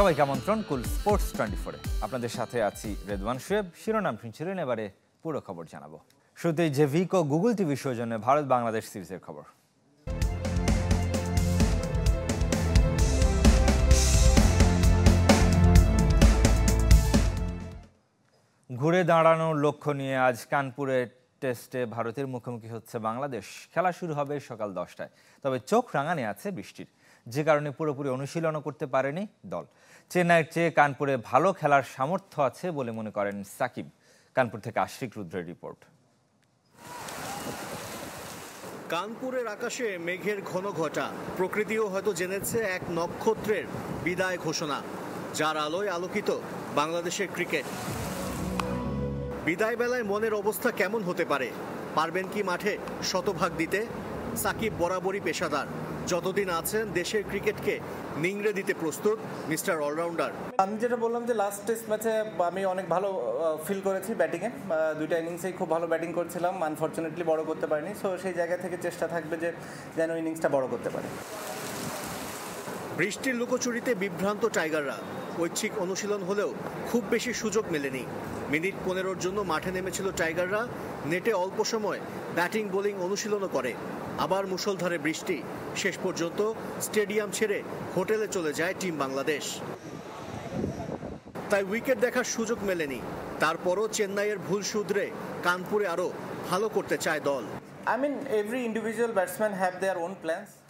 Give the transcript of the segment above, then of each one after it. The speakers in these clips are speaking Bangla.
সবাইকে আমন্ত্রণ কুল স্পোর্টস টোয়েন্টি ফোরে আপনাদের সাথে আছি রেদওয়ান শোয়েব শিরোনাম শুনছিলেন এবারে পুরো খবর জানাবো শুরুতেই জেভিক ও গুগল টিভি জন্য ভারত বাংলাদেশ সিরিজের খবর ঘুরে দাঁড়ানোর লক্ষ্য নিয়ে আজ কানপুরে টেস্টে ভারতের মুখোমুখি হচ্ছে বাংলাদেশ খেলা শুরু হবে সকাল দশটায় তবে চোখ রাঙানে আছে বৃষ্টির যে কারণে পুরোপুরি অনুশীলনও করতে পারেনি দল চেন্নাইয়ের চেয়ে কানপুরে ভালো খেলার সামর্থ্য আছে বলে মনে করেন সাকিব কানপুর থেকে আশ্রিক রুদ্রের রিপোর্ট কানপুরের আকাশে মেঘের ঘন ঘটা প্রকৃতিও হয়তো জেনেছে এক নক্ষত্রের বিদায় ঘোষণা যার আলোয় আলোকিত বাংলাদেশের ক্রিকেট বিদায় বেলায় মনের অবস্থা কেমন হতে পারে পারবেন কি মাঠে শতভাগ দিতে সাকিব বরাবরই পেশাদার যতদিন আছেন দেশের ক্রিকেটকে নিংড়ে দিতে প্রস্তুত মিস্টার অলরাউন্ডার আমি যেটা বললাম যে লাস্ট টেস্ট ম্যাচে আমি অনেক ভালো ফিল করেছি ব্যাটিংয়ে দুইটা ইনিংসেই খুব ভালো ব্যাটিং করছিলাম আনফর্চুনেটলি বড় করতে পারিনি সো সেই জায়গা থেকে চেষ্টা থাকবে যে যেন ইনিংসটা বড় করতে পারে বৃষ্টির লুকোচুরিতে বিভ্রান্ত টাইগাররা ঐচ্ছিক অনুশীলন হলেও খুব বেশি সুযোগ মেলেনি মিনিট পনেরোর জন্য মাঠে নেমেছিল টাইগাররা নেটে অল্প সময় ব্যাটিং বোলিং অনুশীলনও করে আবার মুষলধারে বৃষ্টি শেষ পর্যন্ত স্টেডিয়াম ছেড়ে হোটেলে চলে যায় টিম বাংলাদেশ তাই উইকেট দেখার সুযোগ মেলেনি তারপরও চেন্নাইয়ের ভুল সুদরে কানপুরে আরও ভালো করতে চায় দল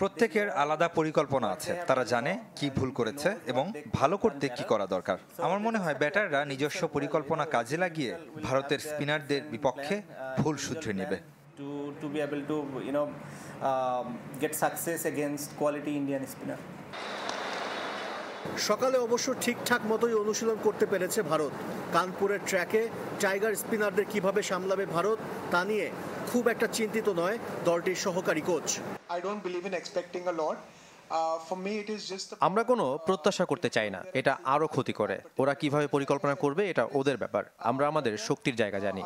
প্রত্যেকের আলাদা পরিকল্পনা আছে তারা জানে কি ভুল করেছে এবং ভালো করতে কি করা দরকার আমার মনে হয় ব্যাটাররা নিজস্ব পরিকল্পনা কাজে লাগিয়ে ভারতের স্পিনারদের বিপক্ষে ভুল সূত্রে নেবে to to be able to you know get success get quality Indian spinner সকালে অবশ্য ঠিকঠাক মতোই অনুশীলন করতে পেরেছে ভারত কানপুরের ট্র্যাকে টাইগার স্পিনারদের কিভাবে সামলাবে ভারত তা নিয়ে খুব একটা চিন্তিত নয় দলটির সহকারী coach I don't believe in expecting a lot আমরা কোনো প্রত্যাশা করতে চাই না এটা আরো ক্ষতি করে ওরা কিভাবে পরিকল্পনা করবে এটা ওদের ব্যাপার আমরা আমাদের শক্তির জায়গা জানি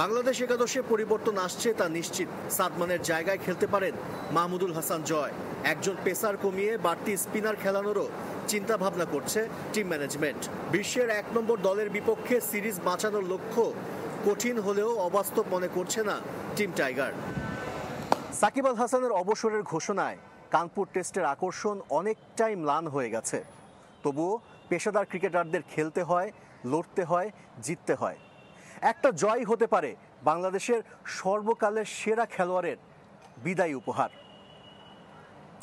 বাংলাদেশ একাদশে পরিবর্তন আসছে তা নিশ্চিত সাদমানের জায়গায় খেলতে পারেন মাহমুদুল হাসান জয় একজন পেসার কমিয়ে বাড়তি স্পিনার খেলানোরও চিন্তা ভাবনা করছে টিম ম্যানেজমেন্ট বিশ্বের এক নম্বর দলের বিপক্ষে সিরিজ বাঁচানোর লক্ষ্য কঠিন হলেও অবাস্তব মনে করছে না টিম টাইগার সাকিব আল হাসানের অবসরের ঘোষণায় কানপুর টেস্টের আকর্ষণ অনেকটাই ম্লান হয়ে গেছে তবুও পেশাদার ক্রিকেটারদের খেলতে হয় লড়তে হয় জিততে হয় একটা জয় হতে পারে বাংলাদেশের সর্বকালের সেরা খেলোয়াড়ের বিদায় উপহার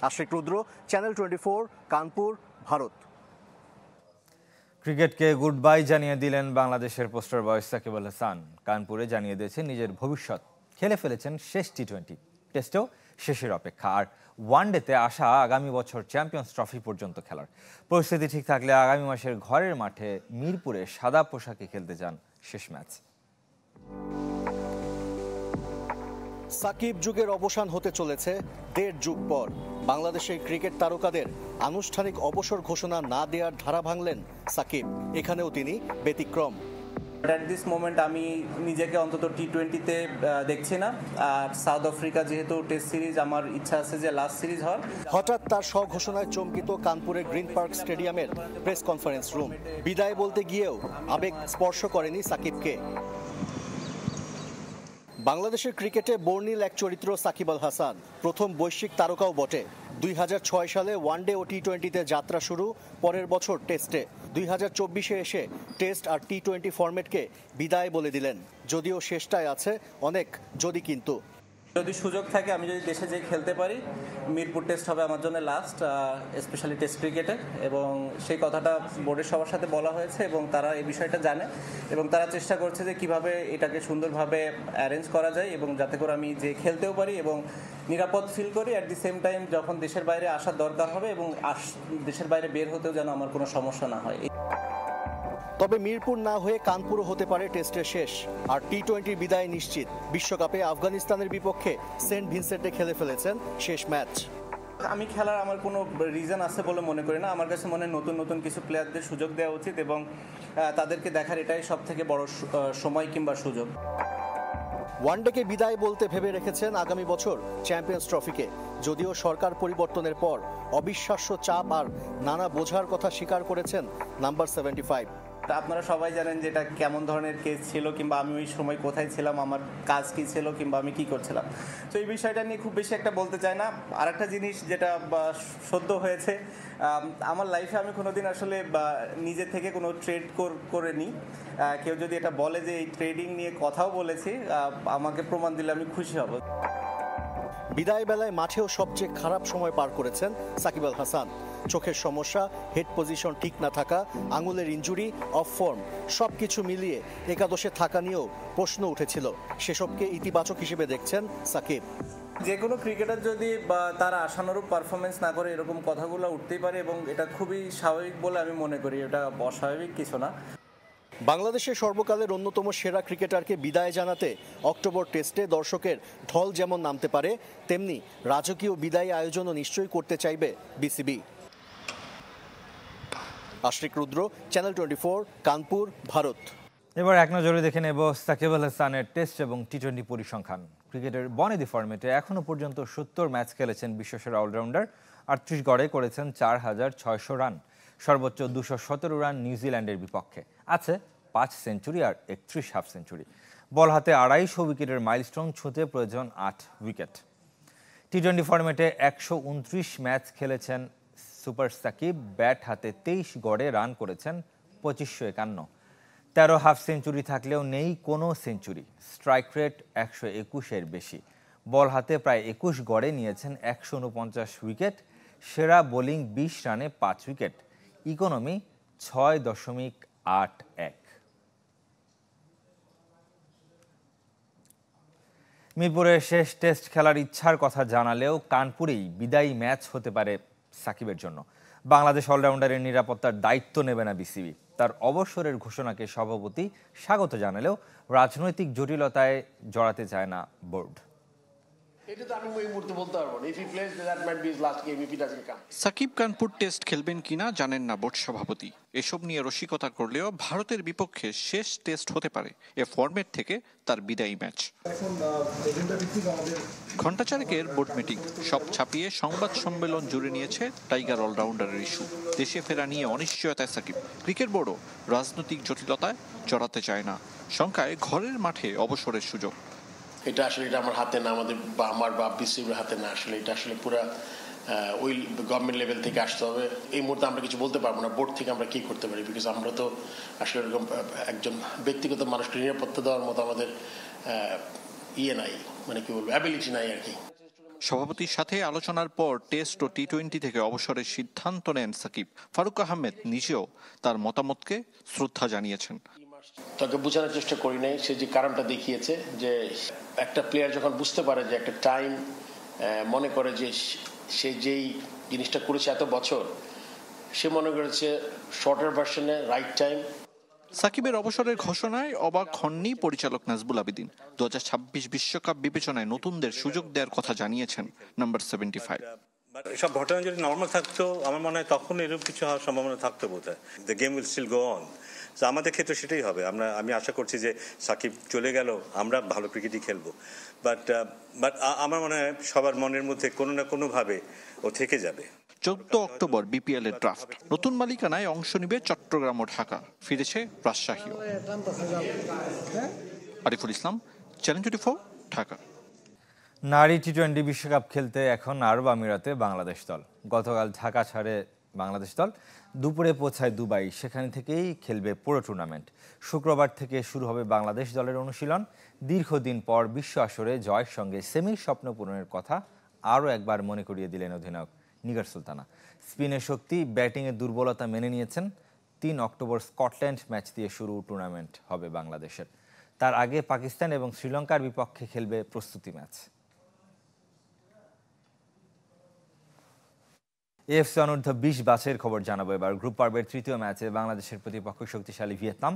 আশেক রুদ্র চ্যানেল টোয়েন্টি কানপুর ভারত ক্রিকেটকে গুড বাই জানিয়ে দিলেন বাংলাদেশের পোস্টার বয়স সাকিব হাসান কানপুরে জানিয়ে দিয়েছেন নিজের ভবিষ্যৎ খেলে ফেলেছেন শেষ টি টোয়েন্টি টেস্টেও শেষের অপেক্ষা আর ওয়ানডেতে আসা আগামী বছর চ্যাম্পিয়ন্স ট্রফি পর্যন্ত খেলার পরিস্থিতি ঠিক থাকলে আগামী মাসের ঘরের মাঠে মিরপুরে সাদা পোশাকে খেলতে যান শেষ ম্যাচ সাকিব যুগের অবসান হতে চলেছে দেড় যুগ পর বাংলাদেশের ক্রিকেট তারকাদের আনুষ্ঠানিক অবসর ঘোষণা না দেওয়ার ধারা ভাঙলেন সাকিব এখানেও তিনি ব্যতিক্রম অ্যাট দিস মোমেন্ট আমি নিজেকে অন্তত টি টোয়েন্টিতে দেখছি না আর সাউথ আফ্রিকা যেহেতু টেস্ট সিরিজ আমার ইচ্ছা আছে যে লাস্ট সিরিজ হয় হঠাৎ তার স্বঘোষণায় চমকিত কানপুরের গ্রিন পার্ক স্টেডিয়ামের প্রেস কনফারেন্স রুম বিদায় বলতে গিয়েও আবেগ স্পর্শ করেনি সাকিবকে বাংলাদেশের ক্রিকেটে বর্ণিল এক চরিত্র সাকিব আল হাসান প্রথম বৈশ্বিক তারকাও বটে দুই সালে ওয়ানডে ও টি টোয়েন্টিতে যাত্রা শুরু পরের বছর টেস্টে দুই হাজার চব্বিশে এসে টেস্ট আর টি টোয়েন্টি ফর্মেটকে বিদায় বলে দিলেন যদিও শেষটায় আছে অনেক যদি কিন্তু যদি সুযোগ থাকে আমি যদি দেশে যেয়ে খেলতে পারি মিরপুর টেস্ট হবে আমার জন্য লাস্ট স্পেশালি টেস্ট ক্রিকেটে এবং সেই কথাটা বোর্ডের সবার সাথে বলা হয়েছে এবং তারা এই বিষয়টা জানে এবং তারা চেষ্টা করছে যে কিভাবে এটাকে সুন্দরভাবে অ্যারেঞ্জ করা যায় এবং যাতে করে আমি যে খেলতেও পারি এবং নিরাপদ ফিল করি অ্যাট দি সেম টাইম যখন দেশের বাইরে আসার দরকার হবে এবং দেশের বাইরে বের হতেও যেন আমার কোনো সমস্যা না হয় তবে মিরপুর না হয়ে কানপুরও হতে পারে টেস্টের শেষ আর টি টোয়েন্টির বিদায় নিশ্চিত বিশ্বকাপে আফগানিস্তানের বিপক্ষে সেন্ট ভিনসেন্টে খেলে ফেলেছেন শেষ ম্যাচ আমি খেলার আমার কোনো রিজন আছে বলে মনে করি না আমার কাছে মনে হয় নতুন নতুন কিছু প্লেয়ারদের সুযোগ দেওয়া উচিত এবং তাদেরকে দেখার এটাই সব থেকে বড় সময় কিংবা সুযোগ ওয়ানডেকে বিদায় বলতে ভেবে রেখেছেন আগামী বছর চ্যাম্পিয়ন্স ট্রফিকে যদিও সরকার পরিবর্তনের পর অবিশ্বাস্য চাপ আর নানা বোঝার কথা স্বীকার করেছেন নাম্বার সেভেন্টি ফাইভ তা আপনারা সবাই জানেন যে এটা কেমন ধরনের কেস ছিল কিংবা আমি ওই সময় কোথায় ছিলাম আমার কাজ কী ছিল কিংবা আমি কী করছিলাম তো এই বিষয়টা নিয়ে খুব বেশি একটা বলতে চাই না আর একটা জিনিস যেটা সদ্য হয়েছে আমার লাইফে আমি কোনোদিন আসলে নিজে থেকে কোনো ট্রেড করিনি কেউ যদি এটা বলে যে এই ট্রেডিং নিয়ে কথাও বলেছি আমাকে প্রমাণ দিলে আমি খুশি হব বিদায় বেলায় মাঠেও সবচেয়ে খারাপ সময় পার করেছেন সাকিব আল হাসান চোখের সমস্যা হেড পজিশন ঠিক না থাকা আঙুলের ইঞ্জুরি অফ ফর্ম সব কিছু মিলিয়ে একাদশে থাকা নিয়েও প্রশ্ন উঠেছিল সেসবকে ইতিবাচক হিসেবে দেখছেন সাকিব যে কোনো ক্রিকেটার যদি বা তারা আশানুরূপ পারফরমেন্স না করে এরকম কথাগুলো উঠতেই পারে এবং এটা খুবই স্বাভাবিক বলে আমি মনে করি এটা অস্বাভাবিক কিছু না বাংলাদেশের সর্বকালের অন্যতম সেরা ক্রিকেটারকে বিদায় জানাতে অক্টোবর টেস্টে দর্শকের ঢল যেমন নামতে পারে তেমনি রাজকীয় বিদায় আয়োজনও নিশ্চয়ই করতে চাইবে BCB Ashik Rudra channel twenty Kanpur Bharat এবার এক নজরে দেখে নেব সাকিব আল হাসানের টেস্ট এবং টি টোয়েন্টি পরিসংখ্যান ক্রিকেটের বনেদি ফর্মেটে এখনও পর্যন্ত সত্তর ম্যাচ খেলেছেন বিশ্বসেরা অলরাউন্ডার আটত্রিশ গড়ে করেছেন চার হাজার ছয়শো রান সর্বোচ্চ দুশো সতেরো রান নিউজিল্যান্ডের বিপক্ষে আছে পাঁচ সেঞ্চুরি আর একত্রিশ হাফ সেঞ্চুরি বল হাতে আড়াইশো উইকেটের মাইলস্টোন ছুঁতে প্রয়োজন আট উইকেট টি টোয়েন্টি ফর্মেটে একশো উনত্রিশ ম্যাচ খেলেছেন সুপার সাকিব ব্যাট হাতে তেইশ গড়ে রান করেছেন পঁচিশশো একান্ন তেরো হাফ সেঞ্চুরি থাকলেও নেই কোনো সেঞ্চুরি স্ট্রাইক রেট একশো একুশের বেশি বল হাতে প্রায় একুশ গড়ে নিয়েছেন একশো উনপঞ্চাশ উইকেট সেরা বোলিং বিশ রানে পাঁচ উইকেট ইকোনমি ছয় দশমিক আট এক মিরপুরের শেষ টেস্ট খেলার ইচ্ছার কথা জানালেও কানপুরেই বিদায়ী ম্যাচ হতে পারে সাকিবের জন্য বাংলাদেশ অলরাউন্ডারের নিরাপত্তার দায়িত্ব নেবে না বিসিবি তার অবসরের ঘোষণাকে সভাপতি স্বাগত জানালেও রাজনৈতিক জটিলতায় জড়াতে চায় না বোর্ড সাকিব কানপুর টেস্ট খেলবেন কিনা জানেন না বোর্ড সভাপতি এসব নিয়ে রসিকতা করলেও ভারতের বিপক্ষে শেষ টেস্ট হতে পারে এ ফর্মেট থেকে তার বিদায়ী ম্যাচ ঘণ্টা চারেকের বোর্ড মিটিং সব ছাপিয়ে সংবাদ সম্মেলন জুড়ে নিয়েছে টাইগার অলরাউন্ডারের ইস্যু দেশে ফেরা নিয়ে অনিশ্চয়তায় সাকিব ক্রিকেট বোর্ডও রাজনৈতিক জটিলতায় চড়াতে চায় না শঙ্কায় ঘরের মাঠে অবসরের সুযোগ এটা আসলে এটা আমার হাতে না আমাদের বা আমার বা বিসিবির হাতে না আসলে এটা আসলে পুরো ওই গভর্নমেন্ট লেভেল থেকে আসতে হবে এই মুহূর্তে আমরা কিছু বলতে পারবো না বোর্ড থেকে আমরা কি করতে পারি বিকজ আমরা তো আসলে এরকম একজন ব্যক্তিগত মানুষকে নিরাপত্তা দেওয়ার মতো আমাদের ইয়ে নাই মানে কি বলবো অ্যাবিলিটি নাই আর কি সভাপতির সাথে আলোচনার পর টেস্ট ও টি টোয়েন্টি থেকে অবসরের সিদ্ধান্ত নেন সাকিব ফারুক আহমেদ নিজেও তার মতামতকে শ্রদ্ধা জানিয়েছেন তাকে বোঝানোর চেষ্টা করি নাই সে যে কারণটা দেখিয়েছে যে একটা প্লেয়ার যখন বুঝতে পারে যে একটা টাইম মনে করে যে সে যেই জিনিসটা করেছে এত বছর সে মনে করেছে শর্টের ভার্সনে রাইট টাইম সাকিবের অবসরের ঘোষণায় অবাক হননি পরিচালক নাজবুল আবিদিন দু বিশ্বকাপ বিবেচনায় নতুনদের সুযোগ দেওয়ার কথা জানিয়েছেন নাম্বার সেভেন্টি ফাইভ সব ঘটনা যদি নর্মাল থাকতো আমার মনে হয় তখন এরকম কিছু হওয়ার সম্ভাবনা থাকতো বোধ হয় the game will still go on তো আমাদের ক্ষেত্রে সেটাই হবে আমরা আমি আশা করছি যে সাকিব চলে গেল আমরা ভালো ক্রিকেটই খেলবো বাট বাট uh, আমার মনে হয় সবার মনের মধ্যে কোনো না কোনোভাবে ও থেকে যাবে চোদ্দ অক্টোবর বিপিএল এর ড্রাফট নতুন মালিকানায় অংশ নিবে চট্টগ্রাম ও ঢাকা ফিরেছে রাজশাহীও Ariful Islam challenge twenty four Dhaka নারী টি টোয়েন্টি বিশ্বকাপ খেলতে এখন আরব আমিরাতে বাংলাদেশ দল গতকাল ঢাকা ছাড়ে বাংলাদেশ দল দুপুরে পৌঁছায় দুবাই সেখানে থেকেই খেলবে পুরো টুর্নামেন্ট শুক্রবার থেকে শুরু হবে বাংলাদেশ দলের অনুশীলন দীর্ঘদিন পর বিশ্ব আসরে জয়ের সঙ্গে সেমির স্বপ্ন পূরণের কথা আরও একবার মনে করিয়ে দিলেন অধিনায়ক নিগার সুলতানা স্পিনের শক্তি ব্যাটিংয়ের দুর্বলতা মেনে নিয়েছেন তিন অক্টোবর স্কটল্যান্ড ম্যাচ দিয়ে শুরু টুর্নামেন্ট হবে বাংলাদেশের তার আগে পাকিস্তান এবং শ্রীলঙ্কার বিপক্ষে খেলবে প্রস্তুতি ম্যাচ এফসি অনূর্ধ্ব বিশ বাছের খবর জানাবো এবার গ্রুপ পর্বের তৃতীয় ম্যাচে বাংলাদেশের প্রতিপক্ষ শক্তিশালী ভিয়েতনাম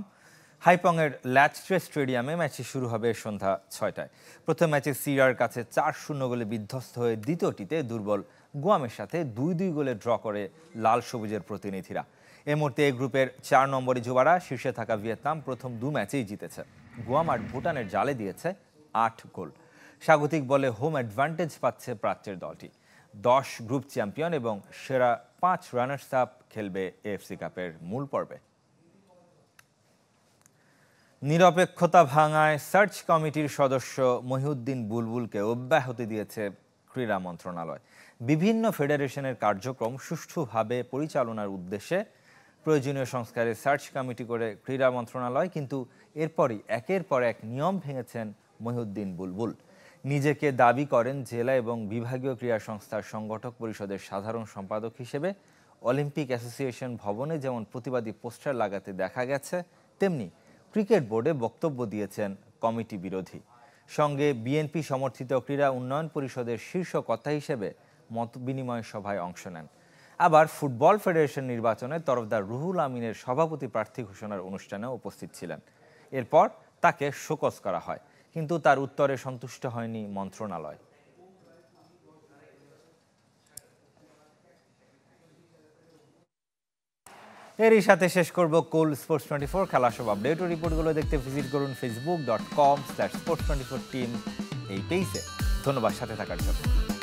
হাইপংয়ের ল্যাচট্রে স্টেডিয়ামে ম্যাচটি শুরু হবে সন্ধ্যা ছয়টায় প্রথম ম্যাচে সিরিয়ার কাছে চার শূন্য গোলে বিধ্বস্ত হয়ে দ্বিতীয়টিতে দুর্বল গুয়ামের সাথে দুই দুই গোলে ড্র করে লাল সবুজের প্রতিনিধিরা এ মুহূর্তে এই গ্রুপের চার নম্বরে যুবারা শীর্ষে থাকা ভিয়েতনাম প্রথম দু ম্যাচেই জিতেছে গুয়াম আর ভুটানের জালে দিয়েছে আট গোল স্বাগতিক বলে হোম অ্যাডভান্টেজ পাচ্ছে প্রাচ্যের দলটি দশ গ্রুপ চ্যাম্পিয়ন এবং সেরা পাঁচ রানার্স আপ খেলবে এফসি কাপের মূল পর্বে নিরপেক্ষতা ভাঙায় সার্চ কমিটির সদস্য মহিউদ্দিন বুলবুলকে অব্যাহতি দিয়েছে ক্রীড়া মন্ত্রণালয় বিভিন্ন ফেডারেশনের কার্যক্রম সুষ্ঠুভাবে পরিচালনার উদ্দেশ্যে প্রয়োজনীয় সংস্কারে সার্চ কমিটি করে ক্রীড়া মন্ত্রণালয় কিন্তু এরপরই একের পর এক নিয়ম ভেঙেছেন মহিউদ্দিন বুলবুল নিজেকে দাবি করেন জেলা এবং বিভাগীয় ক্রীড়া সংস্থার সংগঠক পরিষদের সাধারণ সম্পাদক হিসেবে অলিম্পিক অ্যাসোসিয়েশন ভবনে যেমন প্রতিবাদী পোস্টার লাগাতে দেখা গেছে তেমনি ক্রিকেট বোর্ডে বক্তব্য দিয়েছেন কমিটি বিরোধী সঙ্গে বিএনপি সমর্থিত ক্রীড়া উন্নয়ন পরিষদের শীর্ষ কথা হিসেবে মত বিনিময় সভায় অংশ নেন আবার ফুটবল ফেডারেশন নির্বাচনে তরফদার রুহুল আমিনের সভাপতি প্রার্থী ঘোষণার অনুষ্ঠানে উপস্থিত ছিলেন এরপর তাকে শোকজ করা হয় কিন্তু তার উত্তরে সন্তুষ্ট হয়নি মন্ত্রণালয় এরই সাথে শেষ করব কোল স্পোর্টস টোয়েন্টি ফোর খেলা সব আপডেট ও রিপোর্টগুলো দেখতে ভিজিট করুন Facebook dot com slash sports twenty four team এই পেজে ধন্যবাদ সাথে থাকার জন্য